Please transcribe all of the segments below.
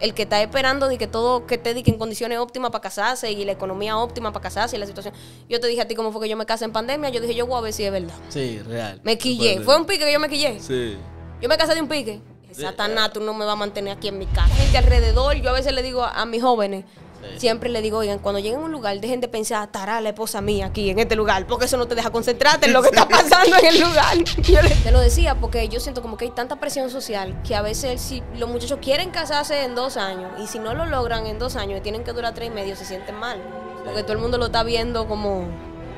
el que está esperando de que todo que te dedique en condiciones óptimas para casarse y la economía óptima para casarse y la situación. Yo te dije a ti cómo fue que yo me casé en pandemia, yo dije yo voy a ver si es verdad. Sí, real. Me quillé, fue un pique que yo me quillé. Sí. Yo me casé de un pique. Satanás, ah. tú no me vas a mantener aquí en mi casa. Gente alrededor, yo a veces le digo a mis jóvenes, Siempre le digo, oigan, cuando lleguen a un lugar, dejen de pensar, estará la esposa mía aquí en este lugar, porque eso no te deja concentrarte en lo que está pasando en el lugar. Te lo decía porque yo siento como que hay tanta presión social que a veces si los muchachos quieren casarse en dos años y si no lo logran en dos años y tienen que durar tres y medio, se sienten mal. Porque todo el mundo lo está viendo como,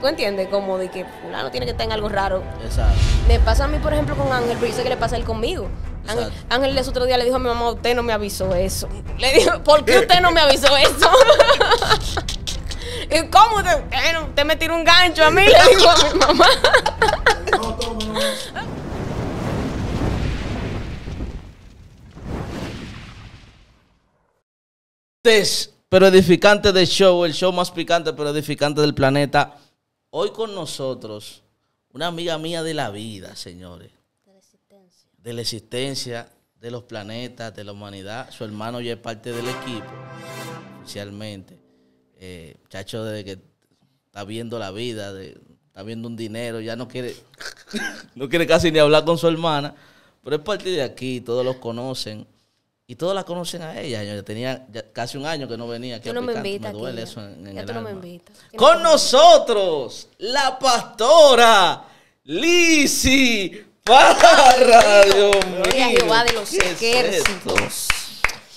¿tú entiendes? Como de que no tiene que estar en algo raro. Exacto. Me pasa a mí, por ejemplo, con Ángel, pero yo sé que le pasa a él conmigo. Ángel, Ángeles otro día le dijo a mi mamá, usted no me avisó eso. Le dijo, ¿por qué usted no me avisó eso? ¿Y cómo? Usted, me tiró un gancho a mí, le dijo a mi mamá. no, este pero edificante de show, el show más picante pero edificante del planeta. Hoy con nosotros, una amiga mía de la vida, señores de la existencia de los planetas, de la humanidad. Su hermano ya es parte del equipo, oficialmente. Eh, chacho, desde que está viendo la vida, está viendo un dinero, ya no quiere, no quiere casi ni hablar con su hermana, pero es parte de aquí, todos los conocen. Y todos la conocen a ella. ya tenía casi un año que no venía aquí. a duele eso en, el Con nosotros, la pastora Lisi Dios de los ejércitos.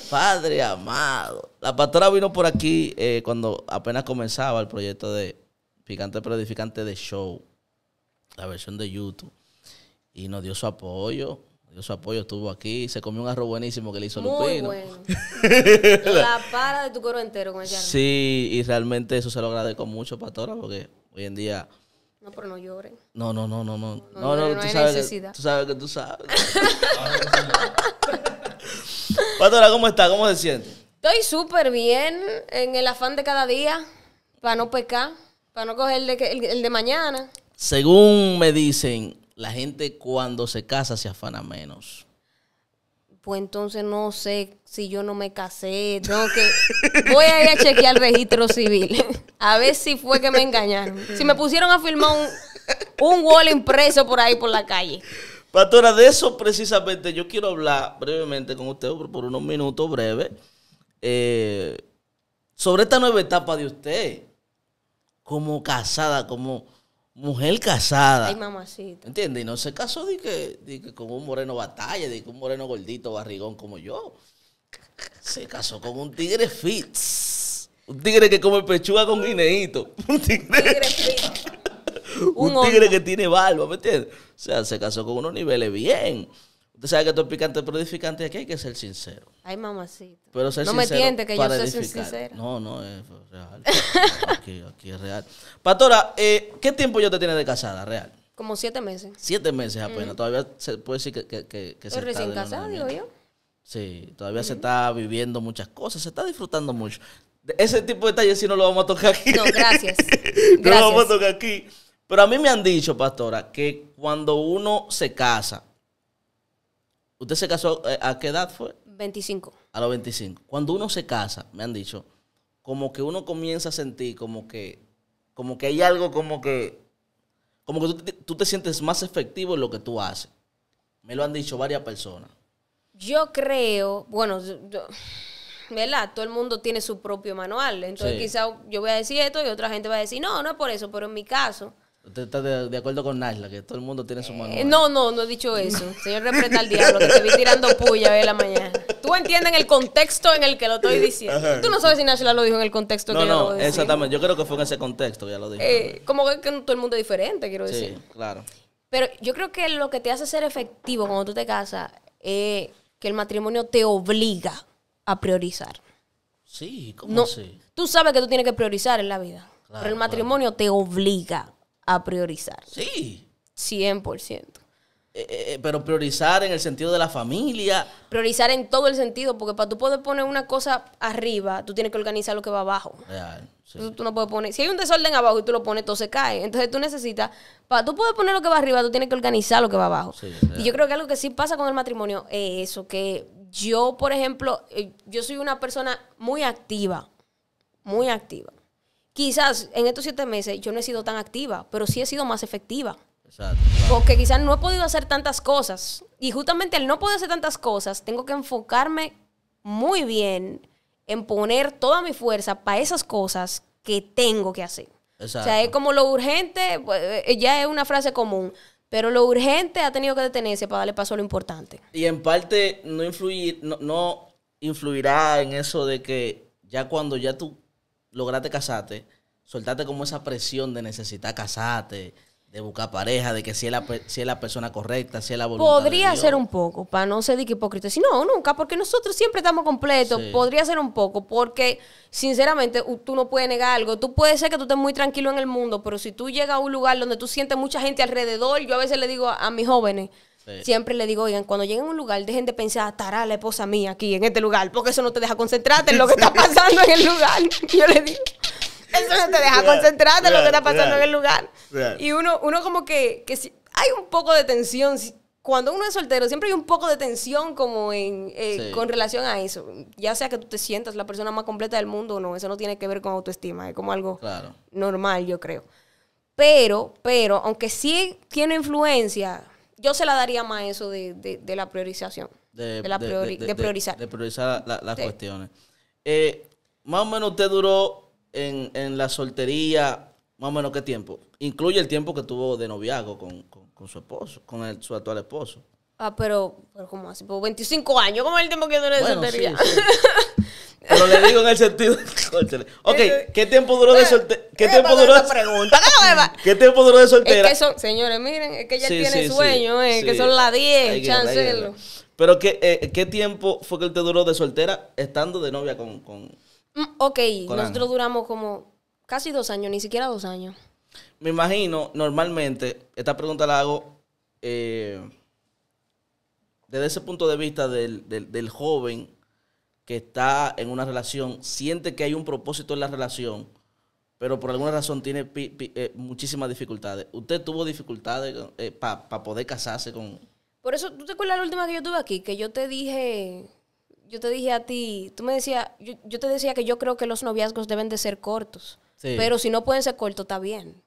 Padre amado. La pastora vino por aquí eh, cuando apenas comenzaba el proyecto de Picante pero edificante de Show, la versión de YouTube. Y nos dio su apoyo. Dio su apoyo, estuvo aquí. Se comió un arroz buenísimo que le hizo Muy Lupino. la para de tu coro entero con ese Sí, y realmente eso se lo agradezco mucho, pastora, porque hoy en día no, pero no lloren. No, no, no, no, no. No, no, no tú, sabes necesidad. tú sabes que tú sabes. Pastora, ¿cómo está? ¿Cómo se siente? Estoy súper bien en el afán de cada día para no pecar, para no coger el de mañana. Según me dicen, la gente cuando se casa se afana menos pues entonces no sé si yo no me casé, no, que voy a ir a chequear el registro civil, a ver si fue que me engañaron. Si me pusieron a firmar un, un wall impreso por ahí por la calle. Pastora, de eso precisamente yo quiero hablar brevemente con usted por unos minutos breves, eh, sobre esta nueva etapa de usted, como casada, como mujer casada. Ay, mamacita. ¿Entiendes? Y no se casó de que, con un moreno batalla, de que un moreno gordito, barrigón como yo. Se casó con un tigre fits Un tigre que come pechuga con guineíto. Un tigre. un, tigre que tiene barba, ¿me entiendes? O sea, se casó con unos niveles bien. Tú sabes que tú es picante, pero edificante. Aquí hay que ser sincero. Ay, mamacita. Pero ser no me tientes, que yo soy sincero. No, no, es real. aquí, aquí es real. Pastora, eh, ¿qué tiempo yo te tiene de casada, real? Como siete meses. Siete meses apenas. Todavía se puede decir que, que, que, se está recién casada, digo yo. Sí, todavía se está viviendo muchas cosas, se está disfrutando mucho. Ese tipo de detalles sí no lo vamos a tocar aquí. No, gracias. gracias. no lo vamos a tocar aquí. Pero a mí me han dicho, pastora, que cuando uno se casa, ¿Usted se casó eh, a qué edad fue? 25. A los 25. Cuando uno se casa, me han dicho, como que uno comienza a sentir como que, como que hay algo como que, como que tú te, sientes más efectivo en lo que tú haces. Me lo han dicho varias personas. Yo creo, bueno, ¿verdad? Todo el mundo tiene su propio manual. Entonces, quizás yo voy a decir esto y otra gente va a decir, no, no es por eso, pero en mi caso, Usted está de, acuerdo con Nasla, que todo el mundo tiene su eh, mano... no, no, no he dicho eso. Señor, reprenda al diablo, que te vi tirando puya hoy la mañana. Tú entiendes el contexto en el que lo estoy diciendo. Tú no sabes si Nashla lo dijo en el contexto no, que no, yo No, exactamente. Yo creo que fue en ese contexto que ya lo dijo. Eh, como que, todo el mundo es diferente, quiero decir. Sí, claro. Pero yo creo que lo que te hace ser efectivo cuando tú te casas es que el matrimonio te obliga a priorizar. Sí, ¿cómo no, así? Tú sabes que tú tienes que priorizar en la vida. pero el matrimonio te obliga a priorizar. Sí. 100%. Eh, eh, eh, pero priorizar en el sentido de la familia. Priorizar en todo el sentido, porque para tú poder poner una cosa arriba, tú tienes que organizar lo que va abajo. tú no puedes poner. Si hay un desorden abajo y tú lo pones, todo se cae. Entonces tú necesitas, para tú puedes poner lo que va arriba, tú tienes que organizar lo que va abajo. y yo creo que algo que sí pasa con el matrimonio es eso, que yo, por ejemplo, yo soy una persona muy activa, muy activa quizás en estos siete meses yo no he sido tan activa, pero sí he sido más efectiva. Exacto. Porque quizás no he podido hacer tantas cosas. Y justamente al no poder hacer tantas cosas, tengo que enfocarme muy bien en poner toda mi fuerza para esas cosas que tengo que hacer. O sea, es como lo urgente, eh, ya es una frase común, pero lo urgente ha tenido que detenerse para darle paso a lo importante. Y en parte no, influir, no influirá en eso de que ya cuando ya tú lograste casarte, soltaste como esa presión de necesitar casarte, de buscar pareja, de que si es la, si la persona correcta, si es la voluntad. Podría ser un poco, para no ser de que hipócrita. Si no, nunca, porque nosotros siempre estamos completos. Podría ser un poco, porque sinceramente tú no puedes negar algo. Tú puedes ser que tú estés muy tranquilo en el mundo, pero si tú llegas a un lugar donde tú sientes mucha gente alrededor, yo a veces le digo a mis jóvenes, Siempre le digo, oigan, cuando lleguen a un lugar, dejen de pensar, estará la esposa mía aquí en este lugar, porque eso no te deja concentrarte en lo que está pasando en el lugar. Yo le digo, eso no te deja concentrarte en lo que está pasando en el lugar. Y uno, uno como que, si, hay un poco de tensión. Cuando uno es soltero, siempre hay un poco de tensión como en, eh, con relación a eso. Ya sea que tú te sientas la persona más completa del mundo o no, eso no tiene que ver con autoestima, es como algo normal, yo creo. Pero, pero, aunque sí tiene influencia, yo se la daría más eso de, de, la priorización. De, priorizar. De, priorizar las cuestiones. Eh, más o menos usted duró en, la soltería, más o menos qué tiempo. Incluye el tiempo que tuvo de noviazgo con, su esposo, con su actual esposo. Ah, pero, pero ¿cómo así? Por pues 25 años, ¿cómo es el tiempo que duró de soltería? Pero le digo en el sentido. ok, ¿qué tiempo duró de soltera? ¿Qué, tiempo duró de pregunta? ¿Qué tiempo duró de soltera? señores, miren, es que ella tiene sueño, es eh, que son las 10, chancelo. Pero ¿qué, eh, ¿qué tiempo fue que él te duró de soltera estando de novia con. con mm, ok, nosotros duramos como casi dos años, ni siquiera dos años. Me imagino, normalmente, esta pregunta la hago. Eh, desde ese punto de vista del, del, del joven que está en una relación siente que hay un propósito en la relación, pero por alguna razón tiene eh, muchísimas dificultades. ¿Usted tuvo dificultades eh, para poder casarse con...? Por eso, ¿tú te acuerdas la última que yo tuve aquí? Que yo te dije, yo te dije a ti, tú me decías, yo, yo te decía que yo creo que los noviazgos deben de ser cortos. Pero si no pueden ser cortos, está bien.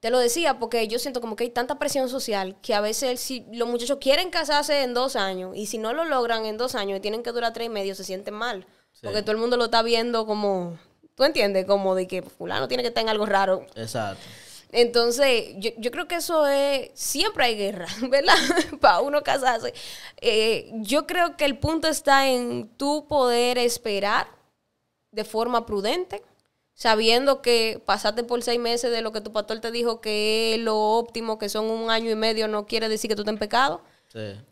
Te lo decía porque yo siento como que hay tanta presión social que a veces si los muchachos quieren casarse en dos años y si no lo logran en dos años y tienen que durar tres y medio, se sienten mal. Porque todo el mundo lo está viendo como, ¿tú entiendes? Como de que fulano tiene que estar en algo raro. Exacto. Entonces, yo, creo que eso es, siempre hay guerra, ¿verdad? Para uno casarse. Eh, yo creo que el punto está en tu poder esperar de forma prudente sabiendo que pasaste por seis meses de lo que tu pastor te dijo que es lo óptimo, que son un año y medio, no quiere decir que tú estés en pecado.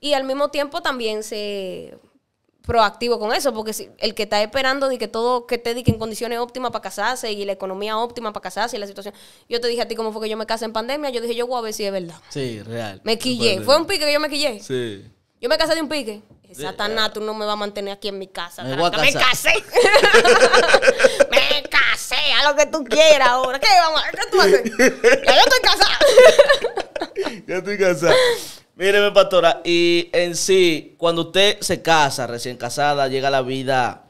Y al mismo tiempo también se proactivo con eso, porque el que está esperando de que todo que te diga en condiciones óptimas para casarse y la economía óptima para casarse y la situación. Yo te dije a ti cómo fue que yo me casé en pandemia, yo dije, yo voy a ver si es verdad. Sí, real. Me quillé, fue un pique que yo me quillé. Sí. Yo me casé de un pique. Satanás, tú no me vas a mantener aquí en mi casa. me casé. me casé lo que tú quieras ahora. ¿Qué vamos a ¿Qué tú haces? Ya yo estoy casada. ya estoy casada. Míreme, pastora, y en sí, cuando usted se casa, recién casada, llega la vida,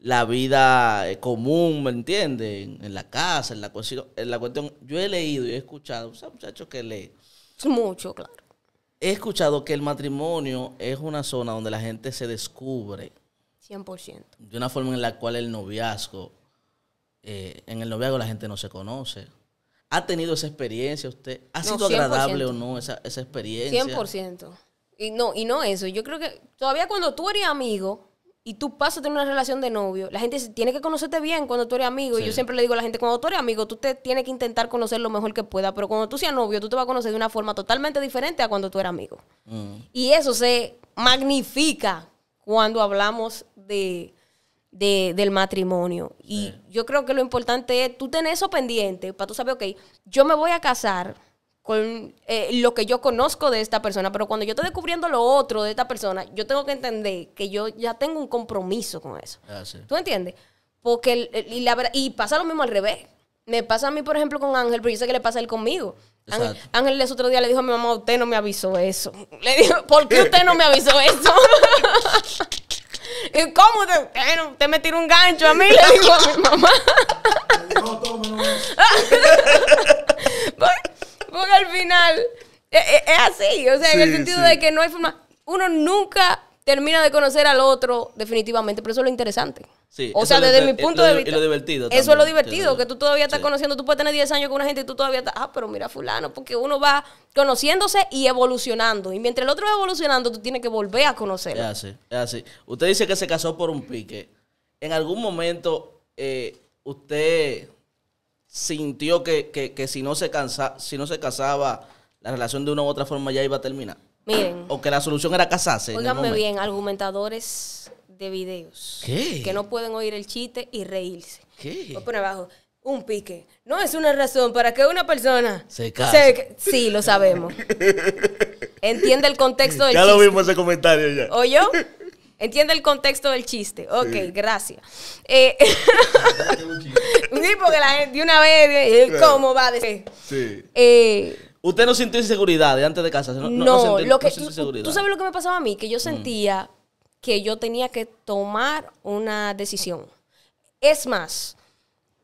la vida eh, común, ¿me entiende? En, la casa, en la, cuestión, Yo he leído y he escuchado, o muchachos que lee. Mucho, claro. He escuchado que el matrimonio es una zona donde la gente se descubre. 100%. De una forma en la cual el noviazgo eh, en el noviazgo la gente no se conoce. ¿Ha tenido esa experiencia usted? ¿Ha sido agradable o no esa, esa experiencia? 100%. Y no, y no eso. Yo creo que todavía cuando tú eres amigo y tú pasas a tener una relación de novio, la gente tiene que conocerte bien cuando tú eres amigo. Y yo siempre le digo a la gente, cuando tú eres amigo, tú te tienes que intentar conocer lo mejor que pueda. Pero cuando tú seas novio, tú te vas a conocer de una forma totalmente diferente a cuando tú eras amigo. Mm. Y eso se magnifica cuando hablamos de de, del matrimonio. Y yo creo que lo importante es tú tenés eso pendiente para tú saber, ok, yo me voy a casar con eh, lo que yo conozco de esta persona, pero cuando yo estoy descubriendo lo otro de esta persona, yo tengo que entender que yo ya tengo un compromiso con eso. Ah, ¿Tú entiendes? Porque, y, la, y pasa lo mismo al revés. Me pasa a mí, por ejemplo, con Ángel, pero yo sé que le pasa a él conmigo. Ángel, otro día le dijo a mi mamá, usted no me avisó eso. Le dijo, ¿por qué usted no me avisó eso? ¿Y cómo? Te, bueno, usted me tiró un gancho a mí, le digo a mi mamá. No, porque, al final e, e, es, así, o sea, en el sentido de que no hay forma. Uno nunca termina de conocer al otro definitivamente, pero eso es lo interesante. Sí, o sea, desde mi punto de vista. divertido. Eso es lo divertido, que tú todavía estás conociendo. Tú puedes tener 10 años con una gente y tú todavía estás, ah, pero mira, fulano, porque uno va conociéndose y evolucionando. Y mientras el otro va evolucionando, tú tienes que volver a conocerlo. así, así. Usted dice que se casó por un pique. ¿En algún momento eh, usted sintió que, que si, no se cansa, si no se casaba, la relación de una u otra forma ya iba a terminar? O que la solución era casarse. Óiganme bien, argumentadores de videos. ¿Qué? Que no pueden oír el chiste y reírse. ¿Qué? poner abajo. Un pique. No es una razón para que una persona se case. Sí, lo sabemos. Entiende el contexto del chiste. Ya lo vimos ese comentario ya. ¿O yo? Entiende el contexto del chiste. Ok, gracias. Eh, sí, porque la gente de una vez, eh, ¿cómo va a decir? Sí. Eh, ¿Usted no sintió inseguridad de antes de casarse No, no, no lo que, tú, sabes lo que me pasaba a mí, que yo mm. sentía que yo tenía que tomar una decisión. Es más,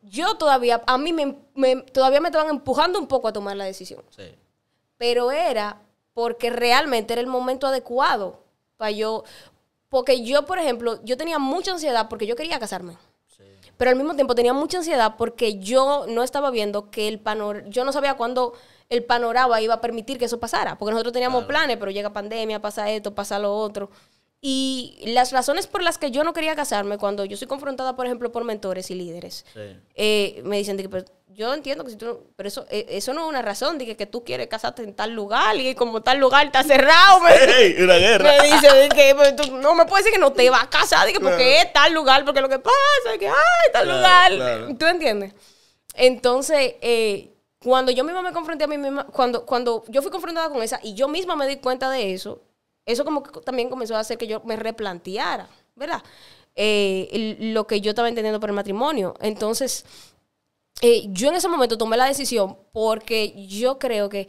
yo todavía, a mí me, todavía me estaban empujando un poco a tomar la decisión. Sí. Pero era porque realmente era el momento adecuado para yo. Porque yo, por ejemplo, yo tenía mucha ansiedad porque yo quería casarme. Sí. Pero al mismo tiempo tenía mucha ansiedad porque yo no estaba viendo que el panorama, yo no sabía cuándo el panorama iba a permitir que eso pasara, porque nosotros teníamos planes, pero llega pandemia, pasa esto, pasa lo otro. Y las razones por las que yo no quería casarme, cuando yo soy confrontada, por ejemplo, por mentores y líderes, eh, me dicen, que, pues, yo entiendo que si tú, no, pero eso, eh, eso no es una razón, de que, que, tú quieres casarte en tal lugar y como tal lugar está cerrado. Me, una guerra. Me dicen, que pues, no me puedes decir que no te vas a casar, porque es tal lugar, porque lo que pasa es que, ay, tal lugar. ¿Tú entiendes? Entonces, eh, cuando yo misma me confronté a mí misma, cuando, cuando yo fui confrontada con esa y yo misma me di cuenta de eso, eso como que también comenzó a hacer que yo me replanteara, ¿verdad? Eh, lo que yo estaba entendiendo por el matrimonio. Entonces, eh, yo en ese momento tomé la decisión porque yo creo que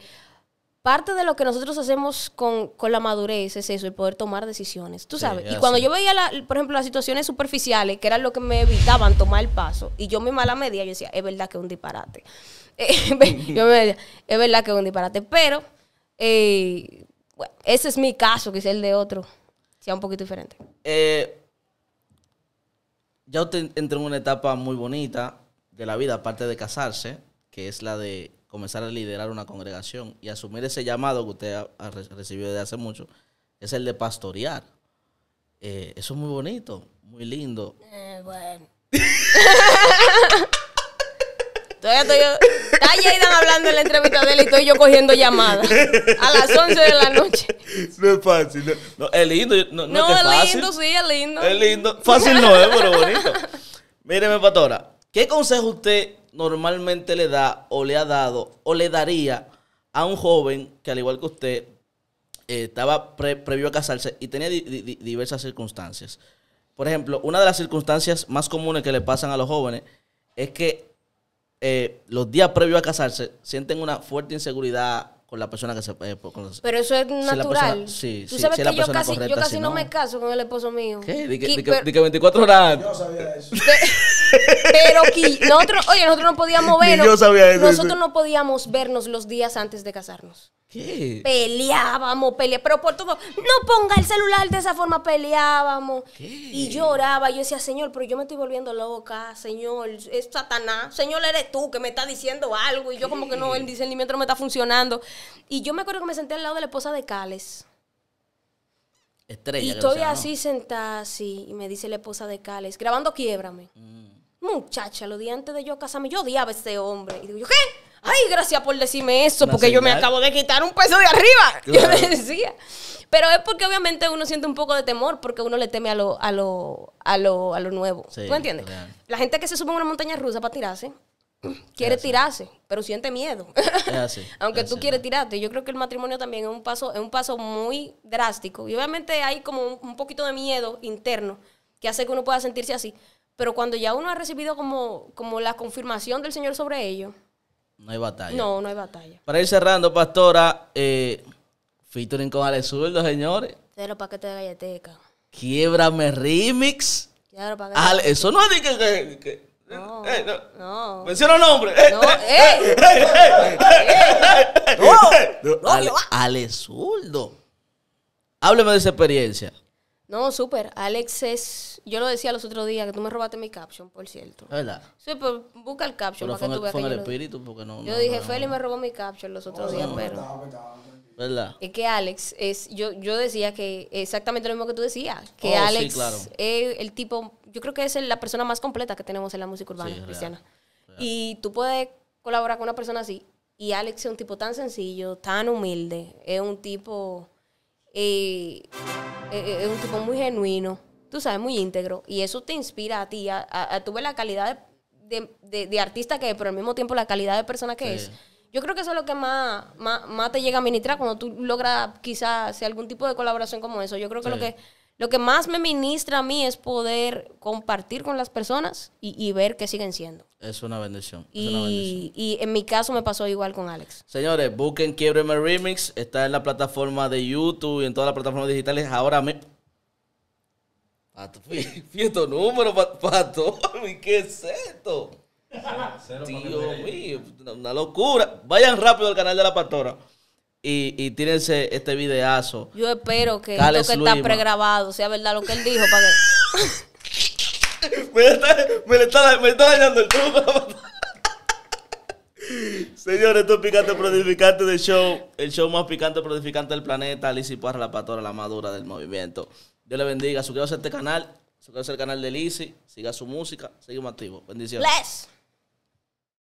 parte de lo que nosotros hacemos con, la madurez es eso, el poder tomar decisiones, tú sabes. y cuando yo veía, la, por ejemplo, las situaciones superficiales, que eran lo que me evitaban tomar el paso, y yo me mala media, yo decía, es verdad que es un disparate. Eh, yo me es verdad que es un disparate, pero eh, ese es mi caso, que es el de otro sea un poquito diferente. Eh, ya usted entró en una etapa muy bonita de la vida, aparte de casarse, que es la de comenzar a liderar una congregación y asumir ese llamado que usted ha, recibido desde hace mucho, es el de pastorear. Eh, eso es muy bonito, muy lindo. Eh, bueno. Todavía estoy Está Jaydan hablando en la entrevista de él y estoy yo cogiendo llamadas a las 11 de la noche. No es fácil. No, es lindo. No, es, lindo, sí, es lindo. Es lindo. Fácil no es, pero bonito. Míreme, pastora. ¿Qué consejo usted normalmente le da o le ha dado o le daría a un joven que al igual que usted eh, estaba previo a casarse y tenía diversas circunstancias. Por ejemplo, una de las circunstancias más comunes que le pasan a los jóvenes es que eh, los días previos a casarse sienten una fuerte inseguridad con la persona que se... Eh, pero eso es natural. sabes que yo casi, no, me caso con el esposo mío. ¿Qué? que, 24 horas... Yo sabía eso. Pero nosotros, oye, nosotros no podíamos vernos. Nosotros no podíamos vernos los días antes de casarnos. ¿Qué? Peleábamos, peleábamos, pero por todo, no ponga el celular de esa forma, peleábamos. ¿Qué? Y lloraba, yo decía, Señor, pero yo me estoy volviendo loca, Señor, es Satanás, Señor, eres tú que me está diciendo algo, y yo como que no, el discernimiento no me está funcionando. Y yo me acuerdo que me senté al lado de la esposa de Cales. Estrella. Y estoy así sentada, así, y me dice la esposa de Cales, grabando Quiebrame. Mm. Muchacha, lo días antes de yo casarme, yo odiaba a ese hombre. Y digo, qué? Ay, gracias por decirme eso, porque yo me acabo de quitar un peso de arriba. Yo decía. Pero es porque obviamente uno siente un poco de temor, porque uno le teme a lo, a lo, a lo, nuevo. ¿Tú me entiendes? La gente que se sube a una montaña rusa para tirarse, quiere tirarse, pero siente miedo. Aunque tú quieres tirarte. Yo creo que el matrimonio también es un paso, es un paso muy drástico. Y obviamente hay como un poquito de miedo interno que hace que uno pueda sentirse así. Pero cuando ya uno ha recibido como, como la confirmación del Señor sobre ello. No hay batalla. No, no hay batalla. Para ir cerrando, pastora, eh, featuring con Ale Zurdo, señores. los paquetes de galleteca. Quiebrame remix. eso no es de que, no, eh, no. no. Menciona nombre. No, eh. Ale Zurdo. Hábleme de esa experiencia. No, súper. Alex es. Yo lo decía los otros días que tú me robaste mi caption, por cierto. ¿Verdad? Sí, pues busca el caption pero fue que Yo el espíritu, porque no. Yo dije, Feli me robó mi caption los otros días, pero. ¿Verdad? Es que Alex es. Yo, yo decía que exactamente lo mismo que tú decías. Que oh, Alex es el tipo. Yo creo que es la persona más completa que tenemos en la música urbana cristiana. Y tú puedes colaborar con una persona así. Y Alex es un tipo tan sencillo, tan humilde. Es un tipo. Eh, eh, eh, es un tipo muy genuino, tú sabes, muy íntegro. Y eso te inspira a ti, a, a, la calidad de, artista que es, pero al mismo tiempo la calidad de persona que es. Yo creo que eso es lo que más, más, te llega a ministrar cuando tú logras quizás hacer algún tipo de colaboración como eso. Yo creo que lo que lo que más me ministra a mí es poder compartir con las personas y, ver qué siguen siendo. Es una bendición. Y, en mi caso me pasó igual con Alex. Señores, busquen Quiebreme Remix. Está en la plataforma de YouTube y en todas las plataformas digitales. Ahora me... Pato, tu número, Pato. ¿Qué es esto? Cero, Tío mío, una locura. Vayan rápido al canal de la Pastora y, y tírense este videazo. Yo espero que esto que está pregrabado sea verdad lo que él dijo para que... me, está, me, está, me, dañando el truco. Señores, esto es Picante Prodificante del show. El show más picante prodificante del planeta. Lizzy Parra, la patora, la madura del movimiento. Dios le bendiga. Suscríbase a este canal. Suscríbase al canal de Lizzy. Siga su música. Seguimos activos. Bendiciones.